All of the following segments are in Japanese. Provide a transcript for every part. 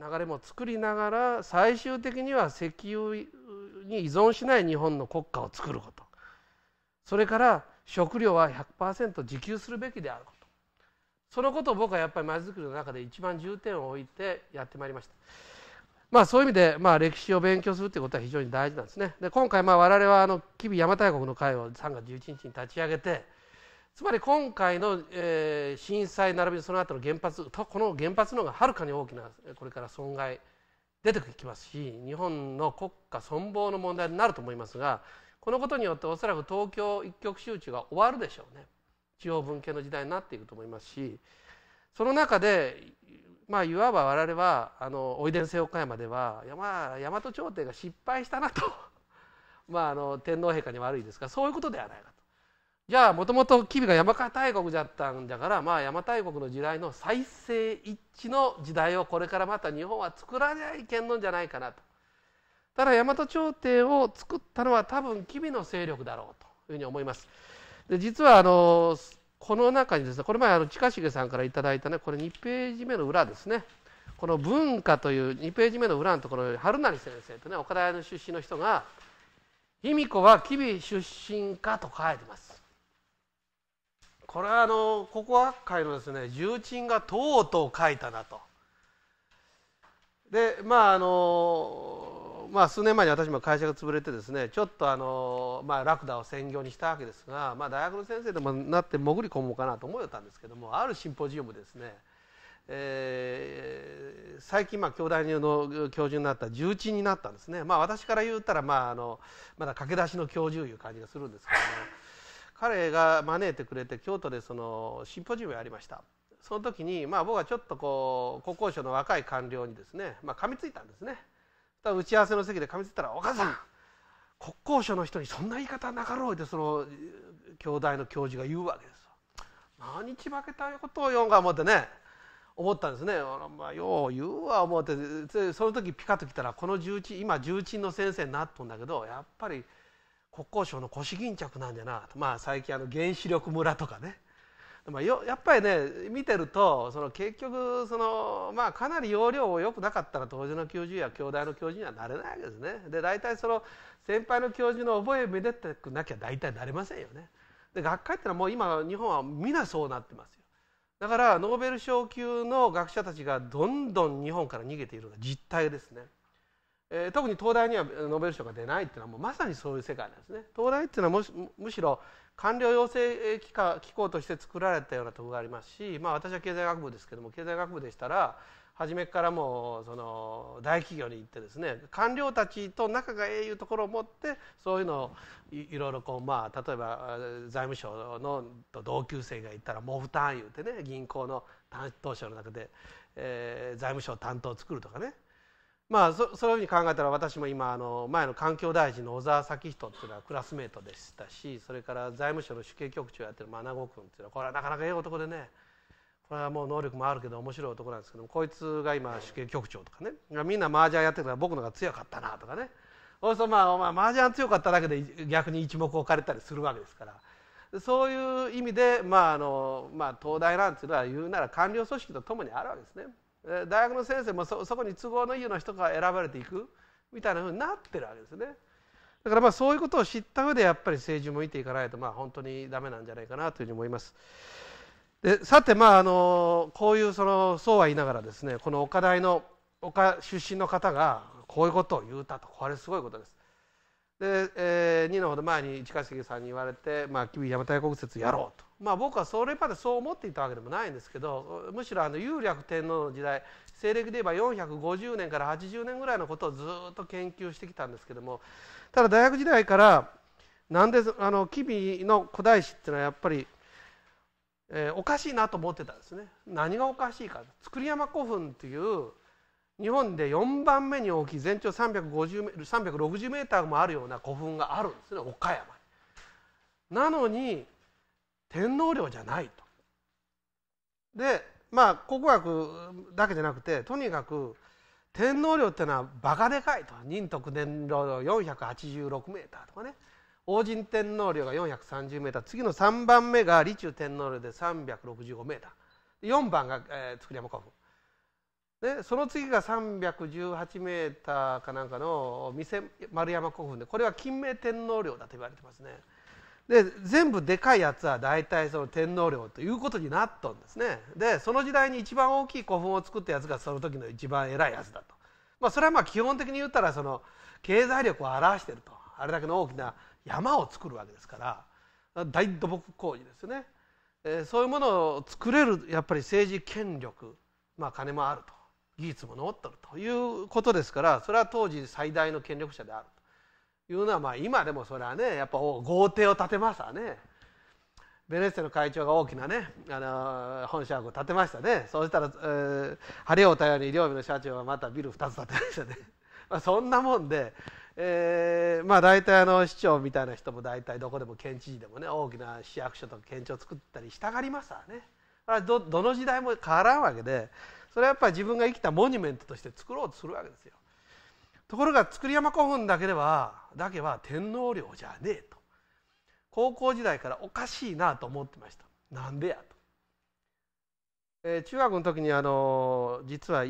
流れも作りながら最終的には石油に依存しない日本の国家を作ることそれから食料は100%自給するべきであることそのことを僕はやっぱり前づくりの中で一番重点を置いてやってまいりました。まあ、そういう意味で、まあ、歴史を勉強するということは非常に大事なんですね。で今回、まあ、我々はあの吉備邪馬台国の会を3月11日に立ち上げてつまり今回の、えー、震災並びにその後の原発この原発の方がはるかに大きなこれから損害出てきますし日本の国家存亡の問題になると思いますがこのことによっておそらく東京一極集中が終わるでしょうね地方分権の時代になっていくと思いますしその中でまあいわば我々はあのおいでん西岡山ではまあ大和朝廷が失敗したなと まああの天皇陛下に悪いですがそういうことではないかと。じゃあもともと吉備が山馬大国だったんだからまあ山大国の時代の再生一致の時代をこれからまた日本は作らないけんのんじゃないかなと。ただ大和朝廷を作ったのは多分吉備の勢力だろうというふうに思います。で実はあのこの中にですねこれ前あの近重さんから頂いたねこれ2ページ目の裏ですねこの「文化」という2ページ目の裏のところに春成先生とね岡田屋の出身の人が「卑弥呼は吉備出身か」と書いてます。これはあのここは会のですね重鎮がとうとう書いたなと。でまああのまあ、数年前に私も会社が潰れてですねちょっとあの、まあ、ラクダを専業にしたわけですが、まあ、大学の先生でもなって潜り込もうかなと思ったんですけどもあるシンポジウムですね、え最近まあ京大の教授になった重鎮になったんですね、まあ、私から言ったら、まあ、あのまだ駆け出しの教授いう感じがするんですけども、彼が招いてくれて京都でそのシンポジウムやりましたその時に、まあ、僕はちょっとこう国交省の若い官僚にですね、まあ、噛みついたんですね打ち合わせの席で噛みついたら「お母さん国交省の人にそんな言い方なかろう」ってその兄弟の教授が言うわけです何日負けたことを言うんか思ってね思ったんですね、まあ、よう言うわ思ってその時ピカッと来たらこの重鎮今重鎮の先生になっとんだけどやっぱり。国交省の腰巾着なんじゃなまあ、最近あの原子力村とかね、まあ、やっぱりね見てるとその結局その、まあ、かなり要領良くなかったら当時の教授や京大の教授にはなれないわけですねで大体その先輩の教授の覚えをめでてなきゃ大体なれませんよねで学会ってのはもう今日本は皆そうなってますよだからノーベル賞級の学者たちがどんどん日本から逃げているのが実態ですね。えー、特に東大にはノーベル賞が出ないっていうのはもうまさにそういう世界なんですね。東大っていうのはむしろ官僚養成機関機構として作られたようなとこがありますし、まあ、私は経済学部ですけども経済学部でしたら初めからもうその大企業に行ってですね官僚たちと仲がええいうところを持ってそういうのをいろいろこうまあ例えば財務省の同級生がったらモフタン言うてね銀行の担当者の中で、えー、財務省担当を作るとかねまあそそういうふうに考えたら私も今あの前の環境大臣の小沢咲人っていうのはクラスメートでしたしそれから財務省の主計局長やってる真名子君っていうのはこれはなかなかええ男でねこれはもう能力もあるけど面白い男なんですけどもこいつが今主計局長とかねみんな麻雀やってるから僕のが強かったなとかねそうするとまあお前麻雀強かっただけで逆に一目置かれたりするわけですから。そういう意味で、まああのまあ、東大なんていうのは言うなら官僚組織とともにあるわけですね。大学の先生もそこに都合のいいような人が選ばれていくみたいなふうになってるわけですね。だからまあそういうことを知った上でやっぱり政治も見ていかないとまあ本当にダメなんじゃないかなというふうに思います。でさてまああのこういうそのそうは言いながらですねこの岡大の岡出身の方がこういうことを言うたとこれすごいことです。で、えー、2のほど前に一茂さんに言われて、まあ、君邪馬台国説やろうと、まあ、僕はそれまでそう思っていたわけでもないんですけどむしろあの雄略天皇の時代西暦で言えば450年から80年ぐらいのことをずっと研究してきたんですけどもただ大学時代からなんであの吉備の古代史っていうのはやっぱり、えー、おかしいなと思ってたんですね。何がおかしいか造山古墳っていう日本で4番目に大きい全長360メーターもあるような古墳があるんですね岡山に。なのに天皇陵じゃないと。でまあ考古学だけじゃなくてとにかく天皇陵っていうのはバカでかいと仁徳天皇陵486メーターとかね王神天皇陵が430メーター次の3番目が利中天皇陵で365メーター4番が、えー、造山古墳でその次が318メーターかなんかの店丸山古墳でこれは金明天皇陵だと言われてますねで全部でかいやつは大体その天皇陵ということになったんですねでその時代に一番大きい古墳を作ったやつがその時の一番偉いやつだと、まあ、それはまあ基本的に言ったらその経済力を表してるとあれだけの大きな山を作るわけですから大土木工事ですよね、えー、そういうものを作れるやっぱり政治権力まあ金もあると技術も残っとるということですからそれは当時最大の権力者であるというのはまあ今でもそれはねやっぱ豪邸を建てましたね。ベネッセの会長が大きなねあの本社を建てましたねそうしたら、えー、晴れを頼りに両日の社長はまたビル2つ建てましたね まあそんなもんで、えー、まあ大体あの市長みたいな人も大体どこでも県知事でもね大きな市役所とか県庁を作ったりしたがりますわね。どどの時代も変わらんわけでそれはやっぱり自分が生きたモニュメントとして作ろうとするわけですよ。ところが造山古墳だけではだけは天皇陵じゃねえと高校時代からおかしいなと思ってました。なんでやと。えー、中学の時にあの実は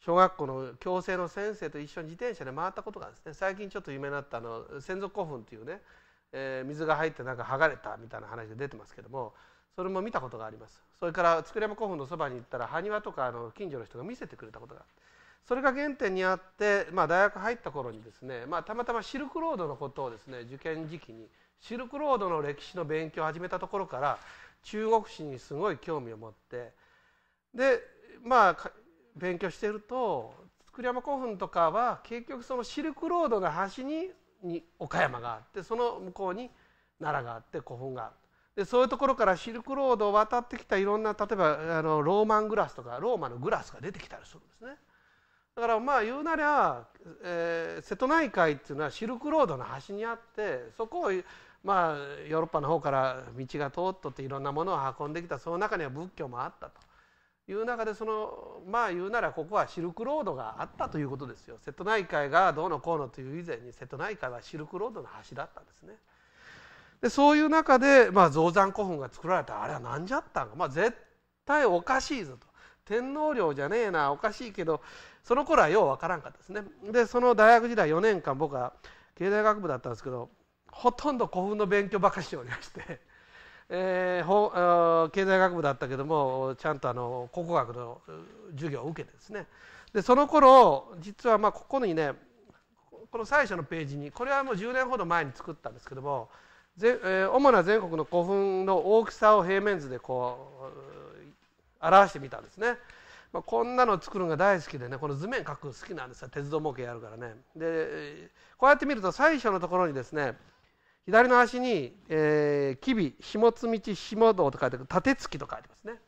小学校の矯正の先生と一緒に自転車で回ったことがですね最近ちょっと有名になったあの先祖古墳っていうね、えー、水が入ってなんか剥がれたみたいな話が出てますけどもそれも見たことがありますそれから造山古墳のそばに行ったら埴輪とかあの近所の人が見せてくれたことがあってそれが原点にあって、まあ、大学入った頃にですね、まあ、たまたまシルクロードのことをですね受験時期にシルクロードの歴史の勉強を始めたところから中国史にすごい興味を持ってでまあ勉強してると造山古墳とかは結局そのシルクロードの端にに岡山があってその向こうに奈良があって古墳があるそういうところからシルクロードを渡ってきたいろんな例えばあのローマングラスとかローマのグラスが出てきたりするんですね。だからまあ言うなりゃ、えー、瀬戸内海っていうのはシルクロードの端にあってそこをまあヨーロッパの方から道が通っとっていろんなものを運んできたその中には仏教もあったという中でそのまあ言うならここはシルクロードがあったということですよ瀬戸内海がどうのこうのという以前に瀬戸内海はシルクロードの端だったんですね。でそういう中で、まあ、造山古墳が作られたあれは何じゃったんか、まあ、絶対おかしいぞと天皇陵じゃねえなおかしいけどその頃はようわからんかったですねでその大学時代4年間僕は経済学部だったんですけどほとんど古墳の勉強ばかしておりまして、えー、経済学部だったけどもちゃんとあの考古学の授業を受けてですねでその頃実はまあここにねこの最初のページにこれはもう10年ほど前に作ったんですけどもぜ、え主な全国の古墳の大きさを平面図でこう表してみたんですね。まあ、こんなの作るのが大好きでねこの図面描く好きなんですよ鉄道模型やるからね。でこうやって見ると最初のところにですね左の足に「え吉備下津道下道」と書いてある「て突き」と書いてますね。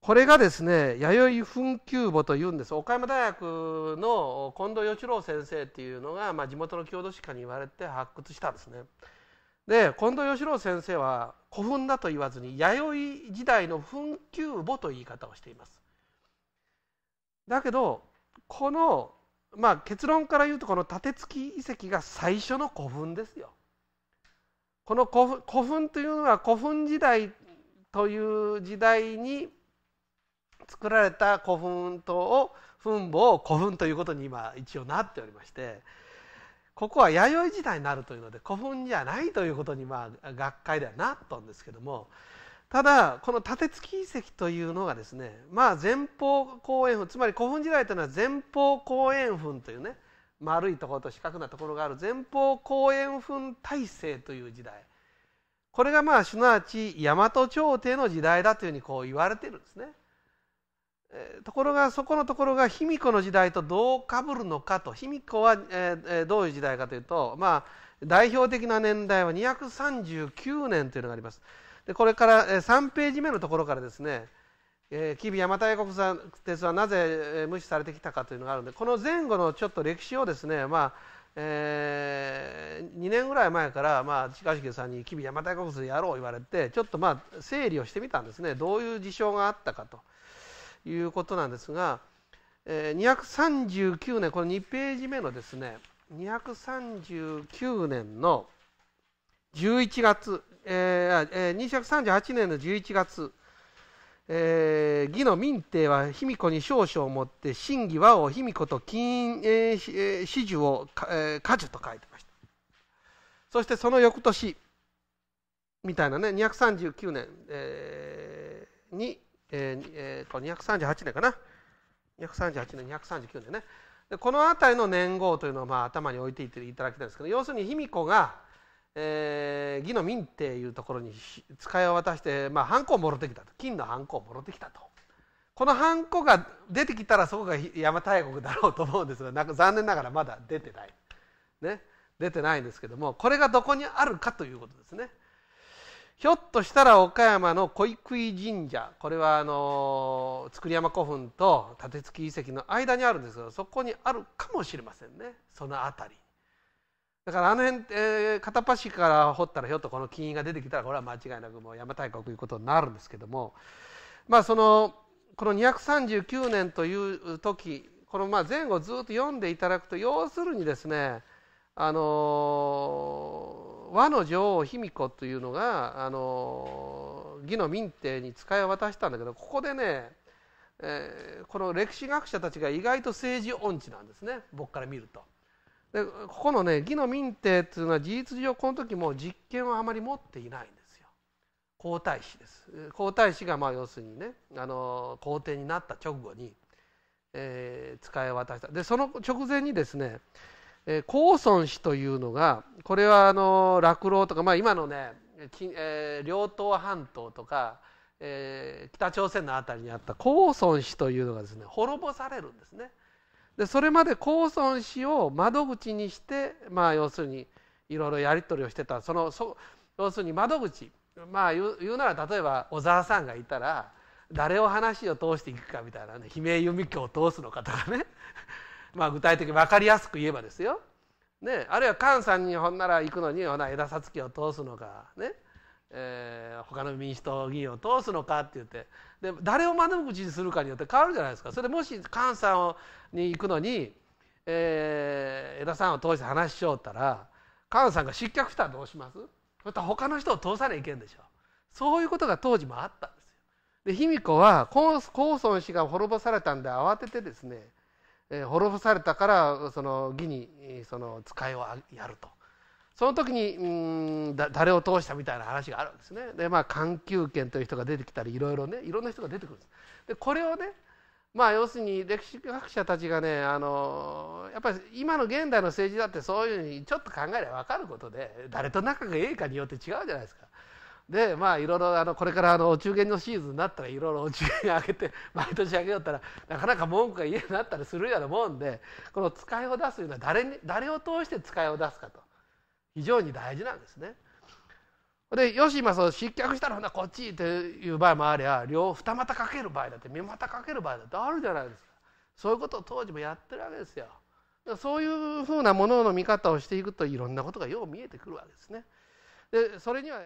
これがですね弥生墳丘墓というんです岡山大学の近藤義郎先生っていうのが、まあ、地元の郷土史家に言われて発掘したんですね。で近藤義郎先生は古墳だと言わずに弥生時代の墳丘墓という言い方をしています。だけどこの、まあ、結論から言うとこの立て付き遺跡が最初の古墳ですよ。この古墳というのは古墳時代という時代に作られた古墳とを墳墓を古墳ということに今一応なっておりましてここは弥生時代になるというので古墳じゃないということにまあ学会ではなったんですけどもただこの立て付き遺跡というのがですねまあ前方後円墳つまり古墳時代というのは前方後円墳というね丸いところと四角なところがある前方後円墳体制という時代これがまあすなわち大和朝廷の時代だというふうにこう言われてるんですね。ところがそこのところが卑弥呼の時代とどうかぶるのかと卑弥呼は、えどういう時代かというとまあ代表的な年代は239年というのがあります。でこれから、え3ページ目のところからですね「え吉備邪馬台国鉄はなぜ無視されてきたか」というのがあるのでこの前後のちょっと歴史をですねまあえー、2年ぐらい前から、まあ、近重さんに「吉備邪馬台国鉄やろう」言われてちょっとまあ整理をしてみたんですねどういう事象があったかと。いうことなんですが、えー、239年この2ページ目のですね239年の11月、えーえー、238年の11月、えー、義の民帝は卑弥呼に少々を持って真偽和を卑弥呼と金、えー、始終を果樹、えー、と書いてましたそしてその翌年みたいなね239年、えー、にえーえーと、238年かな238年239年ねでこの辺りの年号というのをまあ頭に置いていていただきたいんですけど要するに卑弥呼が、えー、義の民っていうところに使いを渡して、まあ、ハンコをもろてきたと金のハンコをもろてきたと。このハンコが出てきたらそこが邪馬台国だろうと思うんですがなんか残念ながらまだ出てない、ね、出てないんですけどもこれがどこにあるかということですね。ひょっとしたら岡山の小井神社これはあの造山古墳と立付遺跡の間にあるんですけどそこにあるかもしれませんねその辺りだからあの辺、えー、片っ端から掘ったらひょっとこの金印が出てきたらこれは間違いなくもう山大国国いうことになるんですけどもまあそのこの239年という時このまあ前後ずっと読んでいただくと要するにですねあのー和の女王卑弥呼というのがあの魏の民帝に使いを渡したんだけどここでね、えー、この歴史学者たちが意外と政治音痴なんですね僕から見ると。でここのね魏の民帝っていうのは事実上この時も実権をあまり持っていないんですよ皇太子です皇太子がまあ要するにねあの皇帝になった直後に、えー、使い渡したでその直前にですねえー、高尊氏というのがこれはあの落郎とか、まあ、今のね、えー、両東半島とか、えー、北朝鮮の辺りにあった高尊氏というのがですね滅ぼされるんですね。でそれまで高尊氏を窓口にして、まあ、要するにいろいろやり取りをしてたそのそ要するに窓口まあ言うなら例えば小沢さんがいたら誰を話を通していくかみたいなね姫由美子を通すのかとかねまあ、具体的に分かりやすく言えばですよ、ね、あるいは菅さんにほんなら行くのにほな枝さつきを通すのかねえー、他の民主党議員を通すのかって言ってで誰を窓口にするかによって変わるじゃないですかそれもし菅さんに行くのに、えー、枝さんを通して話しちょったら菅さんが失脚したらどうしますまた他の人を通さないけんでしょそういうことが当時もあったんですよ。で卑弥呼は高尊氏が滅ぼされたんで慌ててですねえ滅ぼされたからその義にその使いをやるとその時にうんだ誰を通したみたいな話があるんですねでまあ環球圏という人が出てきたりいろいろねいろんな人が出てくるんですでこれをねまあ要するに歴史学者たちがねあのやっぱり今の現代の政治だってそういうふうにちょっと考えれば分かることで誰と仲がええかによって違うじゃないですか。でまあいろいろあのこれからあのお中元のシーズンになったらいろいろお中元あげて 毎年あげよったらなかなか文句が家になったりするようなもんでこの使いを出すというのは誰に誰を通して使いを出すかと非常に大事なんですね。でよし今そう失脚したらほなこっちという場合もありゃ両二股かける場合だって三股かける場合だってあるじゃないですかそういうことを当時もやってるわけですよ。そういうふうなものの見方をしていくといろんなことがよう見えてくるわけですね。でそれには